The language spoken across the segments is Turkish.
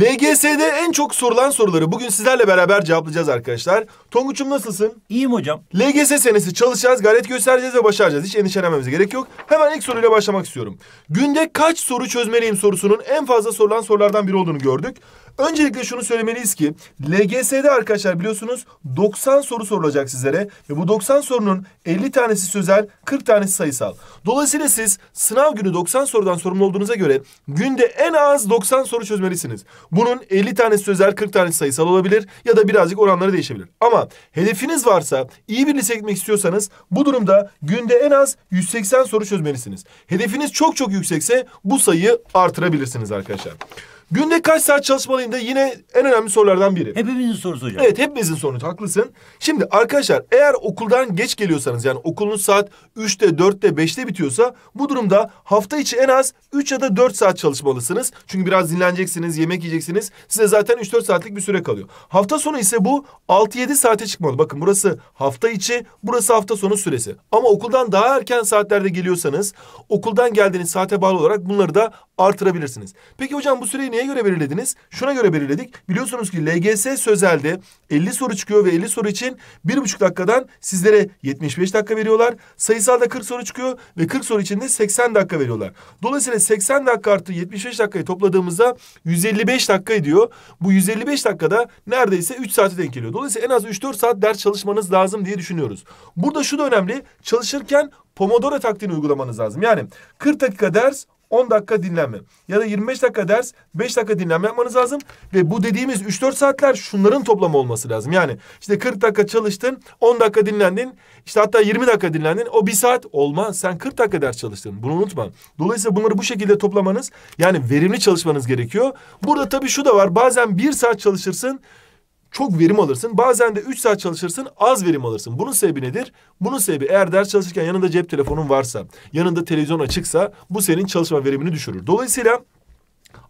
LGS'de en çok sorulan soruları bugün sizlerle beraber cevaplayacağız arkadaşlar. Tonguç'um nasılsın? İyiyim hocam. LGS senesi çalışacağız, gayret göstereceğiz ve başaracağız. Hiç endişelenmemize gerek yok. Hemen ilk soruyla başlamak istiyorum. Günde kaç soru çözmeliyim sorusunun en fazla sorulan sorulardan biri olduğunu gördük. Öncelikle şunu söylemeliyiz ki LGS'de arkadaşlar biliyorsunuz 90 soru sorulacak sizlere ve bu 90 sorunun 50 tanesi sözel, 40 tanesi sayısal. Dolayısıyla siz sınav günü 90 sorudan sorumlu olduğunuza göre günde en az 90 soru çözmelisiniz. Bunun 50 tane sözel 40 tane sayısal olabilir ya da birazcık oranları değişebilir. Ama hedefiniz varsa iyi bir lise gitmek istiyorsanız bu durumda günde en az 180 soru çözmelisiniz. Hedefiniz çok çok yüksekse bu sayıyı artırabilirsiniz arkadaşlar. Günde kaç saat çalışmalıyım da yine en önemli sorulardan biri. Hepimizin sorusu hocam. Evet hepimizin sorusu haklısın. Şimdi arkadaşlar eğer okuldan geç geliyorsanız yani okulunuz saat üçte dörtte beşte bitiyorsa bu durumda hafta içi en az üç ya da dört saat çalışmalısınız. Çünkü biraz dinleneceksiniz, yemek yiyeceksiniz. Size zaten üç dört saatlik bir süre kalıyor. Hafta sonu ise bu altı yedi saate çıkmalı. Bakın burası hafta içi, burası hafta sonu süresi. Ama okuldan daha erken saatlerde geliyorsanız okuldan geldiğiniz saate bağlı olarak bunları da artırabilirsiniz. Peki hocam bu süreyi niye neye göre belirlediniz? Şuna göre belirledik. Biliyorsunuz ki LGS sözelde 50 soru çıkıyor ve 50 soru için 1,5 dakikadan sizlere 75 dakika veriyorlar. Sayısalda 40 soru çıkıyor ve 40 soru için de 80 dakika veriyorlar. Dolayısıyla 80 dakika artı 75 dakikayı topladığımızda 155 dakika ediyor. Bu 155 dakikada neredeyse 3 saate denk geliyor. Dolayısıyla en az 3-4 saat ders çalışmanız lazım diye düşünüyoruz. Burada şu da önemli. Çalışırken Pomodoro taktiğini uygulamanız lazım. Yani 40 dakika ders, 10 dakika dinlenme ya da 25 dakika ders 5 dakika dinlenme yapmanız lazım. Ve bu dediğimiz 3-4 saatler şunların toplamı olması lazım. Yani işte 40 dakika çalıştın 10 dakika dinlendin işte hatta 20 dakika dinlendin o 1 saat olmaz. Sen 40 dakika ders çalıştın bunu unutma. Dolayısıyla bunları bu şekilde toplamanız yani verimli çalışmanız gerekiyor. Burada tabii şu da var bazen 1 saat çalışırsın çok verim alırsın. Bazen de üç saat çalışırsın az verim alırsın. Bunun sebebi nedir? Bunun sebebi eğer ders çalışırken yanında cep telefonun varsa, yanında televizyon açıksa bu senin çalışma verimini düşürür. Dolayısıyla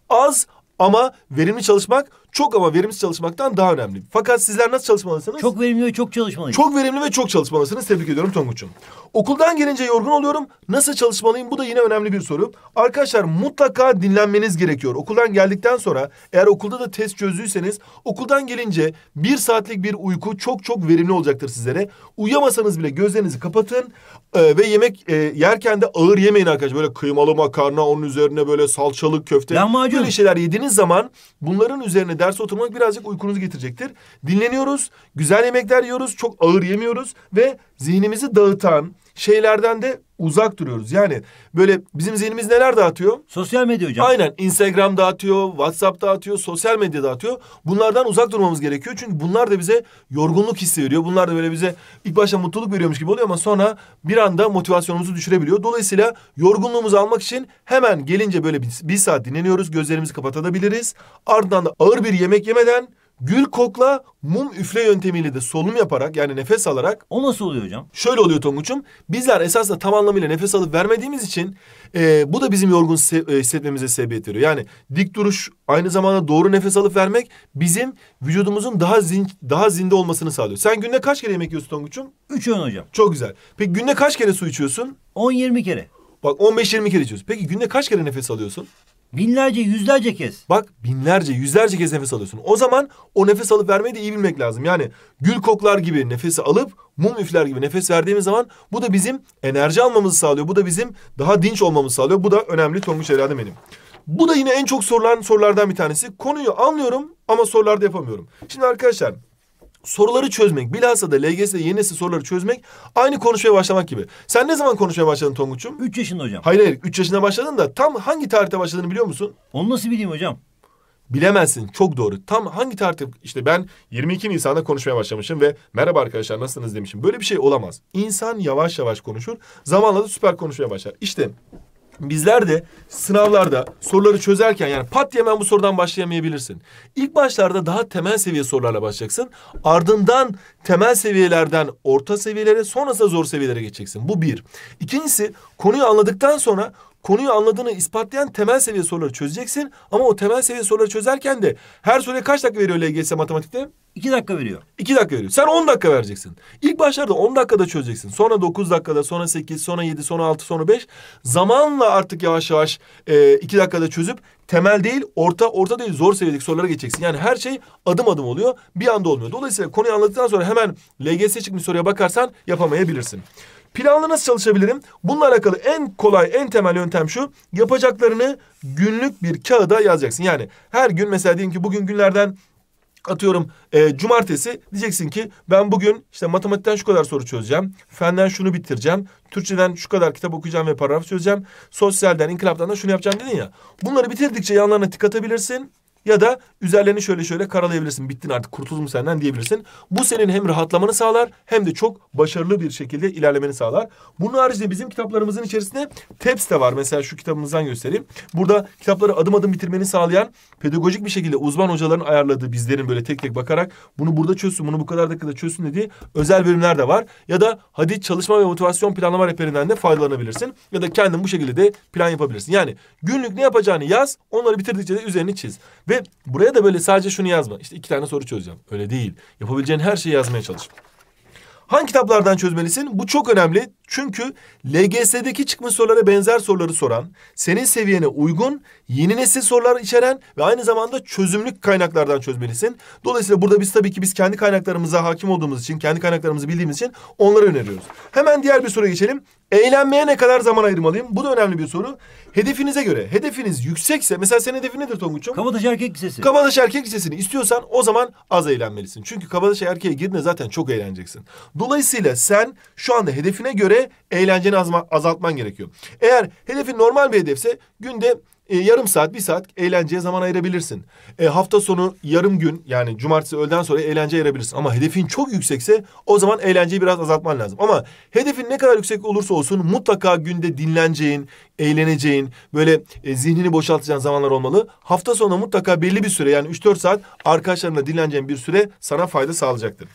az ama verimli çalışmak çok ama verimsiz çalışmaktan daha önemli. Fakat sizler nasıl çalışmalısınız? Çok verimli ve çok çalışmalıyım. Çok verimli ve çok çalışmalısınız. Tebrik ediyorum Tonguç'um. Okuldan gelince yorgun oluyorum. Nasıl çalışmalıyım? Bu da yine önemli bir soru. Arkadaşlar mutlaka dinlenmeniz gerekiyor. Okuldan geldikten sonra eğer okulda da test çözdüyseniz okuldan gelince bir saatlik bir uyku çok çok verimli olacaktır sizlere. Uyuyamasanız bile gözlerinizi kapatın e, ve yemek e, yerken de ağır yemeyin arkadaşlar. Böyle kıymalı makarna onun üzerine böyle salçalı köfte. Lahmacun. Böyle şeyler yediğiniz zaman bunların üzerine derse oturmak birazcık uykunuzu getirecektir. Dinleniyoruz, güzel yemekler yiyoruz, çok ağır yemiyoruz ve zihnimizi dağıtan, şeylerden de uzak duruyoruz. Yani böyle bizim zihnimiz neler dağıtıyor? Sosyal medya hocam. Aynen Instagram dağıtıyor, WhatsApp dağıtıyor, sosyal medya dağıtıyor. Bunlardan uzak durmamız gerekiyor. Çünkü bunlar da bize yorgunluk hissi veriyor. Bunlar da böyle bize ilk başta mutluluk veriyormuş gibi oluyor ama sonra bir anda motivasyonumuzu düşürebiliyor. Dolayısıyla yorgunluğumuzu almak için hemen gelince böyle bir, saat dinleniyoruz. Gözlerimizi kapatabiliriz. Ardından da ağır bir yemek yemeden Gül kokla mum üfle yöntemiyle de solunum yaparak yani nefes alarak. O nasıl oluyor hocam? Şöyle oluyor Tonguç'um. Bizler esasında tam anlamıyla nefes alıp vermediğimiz için e, bu da bizim yorgun se e, hissetmemize sebebiyet veriyor. Yani dik duruş aynı zamanda doğru nefes alıp vermek bizim vücudumuzun daha zin daha zinde olmasını sağlıyor. Sen günde kaç kere yemek yiyorsun Tonguç'um? Üç öğün hocam. Çok güzel. Peki günde kaç kere su içiyorsun? 10-20 kere. Bak 15-20 kere içiyorsun. Peki günde kaç kere nefes alıyorsun? Binlerce, yüzlerce kez. Bak binlerce, yüzlerce kez nefes alıyorsun. O zaman o nefes alıp vermeyi de iyi bilmek lazım. Yani gül koklar gibi nefesi alıp mum üfler gibi nefes verdiğimiz zaman bu da bizim enerji almamızı sağlıyor. Bu da bizim daha dinç olmamızı sağlıyor. Bu da önemli Tonguç herhalde benim. Bu da yine en çok sorulan sorulardan bir tanesi. Konuyu anlıyorum ama sorularda yapamıyorum. Şimdi arkadaşlar soruları çözmek, bilhassa da LGS'de yeni nesil soruları çözmek aynı konuşmaya başlamak gibi. Sen ne zaman konuşmaya başladın Tonguç'um? Üç yaşında hocam. Hayır hayır, üç yaşında başladın da tam hangi tarihte başladığını biliyor musun? Onu nasıl bileyim hocam? Bilemezsin. Çok doğru. Tam hangi tarihte işte ben 22 Nisan'da konuşmaya başlamışım ve merhaba arkadaşlar nasılsınız demişim. Böyle bir şey olamaz. İnsan yavaş yavaş konuşur. Zamanla da süper konuşmaya başlar. İşte Bizler de sınavlarda soruları çözerken yani pat diye hemen bu sorudan başlayamayabilirsin. İlk başlarda daha temel seviye sorularla başlayacaksın. Ardından temel seviyelerden orta seviyelere sonrasında zor seviyelere geçeceksin. Bu bir. İkincisi konuyu anladıktan sonra konuyu anladığını ispatlayan temel seviye soruları çözeceksin. Ama o temel seviye soruları çözerken de her soruya kaç dakika veriyor LGS matematikte? İki dakika veriyor. İki dakika veriyor. Sen on dakika vereceksin. İlk başlarda on dakikada çözeceksin. Sonra dokuz dakikada, sonra sekiz, sonra yedi, sonra altı, sonra beş. Zamanla artık yavaş yavaş e, iki dakikada çözüp temel değil, orta, orta değil zor seviyedeki sorulara geçeceksin. Yani her şey adım adım oluyor. Bir anda olmuyor. Dolayısıyla konuyu anlattıktan sonra hemen LGS çıkmış soruya bakarsan yapamayabilirsin. Planla nasıl çalışabilirim? Bununla alakalı en kolay, en temel yöntem şu. Yapacaklarını günlük bir kağıda yazacaksın. Yani her gün mesela diyelim ki bugün günlerden atıyorum e, cumartesi diyeceksin ki ben bugün işte matematikten şu kadar soru çözeceğim. Fenden şunu bitireceğim. Türkçeden şu kadar kitap okuyacağım ve paragraf çözeceğim. Sosyalden, inkılaptan da şunu yapacağım dedin ya. Bunları bitirdikçe yanlarına tık atabilirsin. Ya da üzerlerini şöyle şöyle karalayabilirsin. Bittin artık kurtuldum senden diyebilirsin. Bu senin hem rahatlamanı sağlar hem de çok başarılı bir şekilde ilerlemeni sağlar. Bunun haricinde bizim kitaplarımızın içerisinde TEPS de var. Mesela şu kitabımızdan göstereyim. Burada kitapları adım adım bitirmeni sağlayan pedagojik bir şekilde uzman hocaların ayarladığı bizlerin böyle tek tek bakarak bunu burada çözsün, bunu bu kadar dakikada çözsün dediği özel bölümler de var. Ya da hadi çalışma ve motivasyon planlama rehberinden de faydalanabilirsin. Ya da kendin bu şekilde de plan yapabilirsin. Yani günlük ne yapacağını yaz, onları bitirdikçe de üzerini çiz. Ve ve buraya da böyle sadece şunu yazma. İşte iki tane soru çözeceğim. Öyle değil. Yapabileceğin her şeyi yazmaya çalış. Hangi kitaplardan çözmelisin? Bu çok önemli. Çünkü LGS'deki çıkmış sorulara benzer soruları soran, senin seviyene uygun, yeni nesil sorular içeren ve aynı zamanda çözümlük kaynaklardan çözmelisin. Dolayısıyla burada biz tabii ki biz kendi kaynaklarımıza hakim olduğumuz için, kendi kaynaklarımızı bildiğimiz için onları öneriyoruz. Hemen diğer bir soruya geçelim. Eğlenmeye ne kadar zaman ayırmalıyım? Bu da önemli bir soru. Hedefinize göre, hedefiniz yüksekse, mesela senin hedefin nedir Tonguç'um? Kabataş Erkek Lisesi. Kabataş Erkek Lisesi'ni istiyorsan o zaman az eğlenmelisin. Çünkü Kabataş Erkeğe girdiğinde zaten çok eğleneceksin. Dolayısıyla sen şu anda hedefine göre göre eğlenceni azaltman gerekiyor. Eğer hedefin normal bir hedefse günde e, yarım saat, bir saat eğlenceye zaman ayırabilirsin. E, hafta sonu yarım gün yani cumartesi öğleden sonra eğlenceye ayırabilirsin. Ama hedefin çok yüksekse o zaman eğlenceyi biraz azaltman lazım. Ama hedefin ne kadar yüksek olursa olsun mutlaka günde dinleneceğin, eğleneceğin, böyle e, zihnini boşaltacağın zamanlar olmalı. Hafta sonu mutlaka belli bir süre yani 3-4 saat arkadaşlarınla dinleneceğin bir süre sana fayda sağlayacaktır.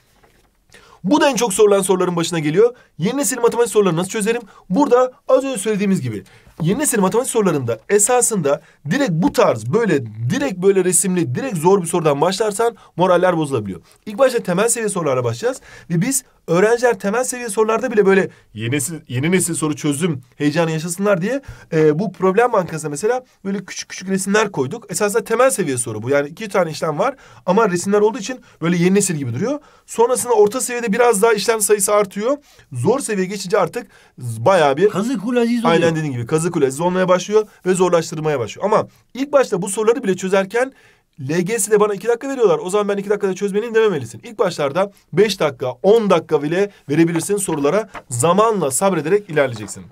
Bu da en çok sorulan soruların başına geliyor. Yeni nesil matematik sorularını nasıl çözerim? Burada az önce söylediğimiz gibi yeni nesil matematik sorularında esasında direkt bu tarz böyle direkt böyle resimli direkt zor bir sorudan başlarsan moraller bozulabiliyor. İlk başta temel seviye sorularla başlayacağız ve biz öğrenciler temel seviye sorularda bile böyle yeni nesil, yeni nesil soru çözüm heyecanı yaşasınlar diye e, bu problem bankasına mesela böyle küçük küçük resimler koyduk. Esasında temel seviye soru bu. Yani iki tane işlem var ama resimler olduğu için böyle yeni nesil gibi duruyor. Sonrasında orta seviyede biraz daha işlem sayısı artıyor. Zor seviye geçince artık bayağı bir... Kazı kulaziz oluyor. Aynen dediğin gibi kazı kulaziz olmaya başlıyor ve zorlaştırmaya başlıyor. Ama ilk başta bu soruları bile çözerken LGS de bana iki dakika veriyorlar. O zaman ben iki dakikada çözmeliyim dememelisin. İlk başlarda beş dakika, on dakika bile verebilirsin sorulara. Zamanla sabrederek ilerleyeceksin.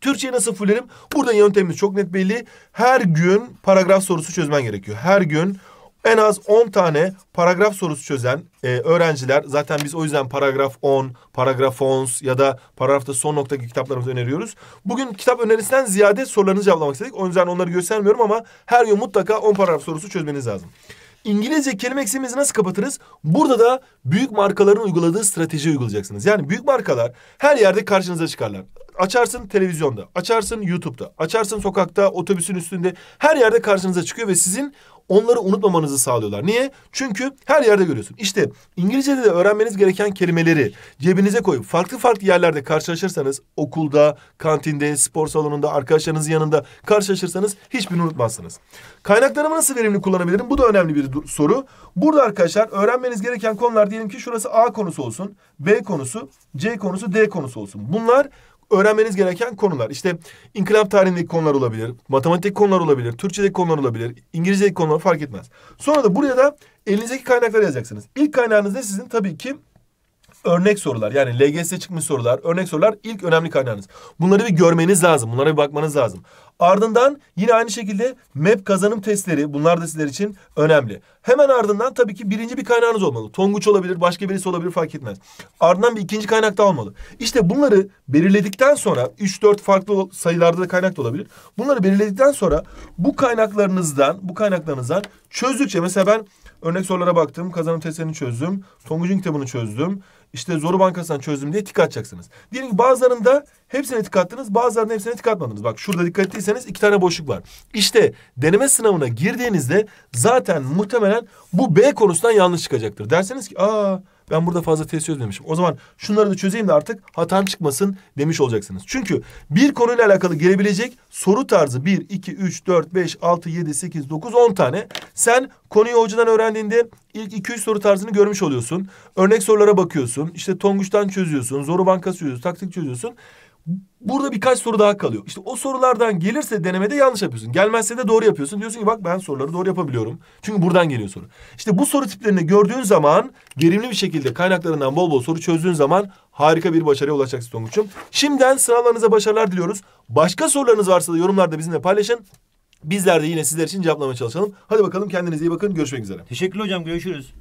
Türkçe'yi nasıl fullerim? Burada yöntemimiz çok net belli. Her gün paragraf sorusu çözmen gerekiyor. Her gün en az 10 tane paragraf sorusu çözen e, öğrenciler zaten biz o yüzden paragraf 10, paragraf 10 ya da paragrafta son nokta kitaplarımızı öneriyoruz. Bugün kitap önerisinden ziyade sorularınızı cevaplamak istedik. O yüzden onları göstermiyorum ama her gün mutlaka 10 paragraf sorusu çözmeniz lazım. İngilizce kelime eksiğimizi nasıl kapatırız? Burada da büyük markaların uyguladığı strateji uygulayacaksınız. Yani büyük markalar her yerde karşınıza çıkarlar. Açarsın televizyonda, açarsın YouTube'da, açarsın sokakta, otobüsün üstünde. Her yerde karşınıza çıkıyor ve sizin onları unutmamanızı sağlıyorlar. Niye? Çünkü her yerde görüyorsun. İşte İngilizce'de de öğrenmeniz gereken kelimeleri cebinize koyup farklı farklı yerlerde karşılaşırsanız okulda, kantinde, spor salonunda, arkadaşlarınızın yanında karşılaşırsanız hiçbirini unutmazsınız. Kaynaklarımı nasıl verimli kullanabilirim? Bu da önemli bir soru. Burada arkadaşlar öğrenmeniz gereken konular diyelim ki şurası A konusu olsun, B konusu, C konusu, D konusu olsun. Bunlar öğrenmeniz gereken konular. İşte inkılap tarihindeki konular olabilir, matematik konular olabilir, Türkçedeki konular olabilir, İngilizcedeki konular fark etmez. Sonra da buraya da elinizdeki kaynakları yazacaksınız. İlk kaynağınız ne sizin? Tabii ki örnek sorular yani LGS çıkmış sorular, örnek sorular ilk önemli kaynağınız. Bunları bir görmeniz lazım, bunlara bir bakmanız lazım. Ardından yine aynı şekilde MEP kazanım testleri bunlar da sizler için önemli. Hemen ardından tabii ki birinci bir kaynağınız olmalı. Tonguç olabilir, başka birisi olabilir fark etmez. Ardından bir ikinci kaynak da olmalı. İşte bunları belirledikten sonra 3-4 farklı sayılarda da kaynak da olabilir. Bunları belirledikten sonra bu kaynaklarınızdan, bu kaynaklarınızdan çözdükçe mesela ben örnek sorulara baktım. Kazanım testlerini çözdüm. Tonguç'un kitabını çözdüm işte Zoru Bankası'ndan çözdüm diye tik atacaksınız. Diyelim ki bazılarında hepsine tik attınız bazılarında hepsine tik atmadınız. Bak şurada dikkat ettiyseniz iki tane boşluk var. İşte deneme sınavına girdiğinizde zaten muhtemelen bu B konusundan yanlış çıkacaktır. Derseniz ki aa ben burada fazla test çözmemişim. O zaman şunları da çözeyim de artık hatam çıkmasın demiş olacaksınız. Çünkü bir konuyla alakalı gelebilecek soru tarzı 1, 2, 3, 4, 5, 6, 7, 8, 9, 10 tane. Sen konuyu hocadan öğrendiğinde ilk 2-3 soru tarzını görmüş oluyorsun. Örnek sorulara bakıyorsun. İşte Tonguç'tan çözüyorsun. Zoru bankası çözüyorsun. Taktik çözüyorsun. Burada birkaç soru daha kalıyor. İşte o sorulardan gelirse denemede yanlış yapıyorsun. Gelmezse de doğru yapıyorsun. Diyorsun ki bak ben soruları doğru yapabiliyorum. Çünkü buradan geliyor soru. İşte bu soru tiplerini gördüğün zaman verimli bir şekilde kaynaklarından bol bol soru çözdüğün zaman harika bir başarıya ulaşacaksın Tonguç'um. Şimdiden sınavlarınıza başarılar diliyoruz. Başka sorularınız varsa da yorumlarda bizimle paylaşın. Bizler de yine sizler için cevaplamaya çalışalım. Hadi bakalım kendinize iyi bakın. Görüşmek üzere. Teşekkür hocam. Görüşürüz.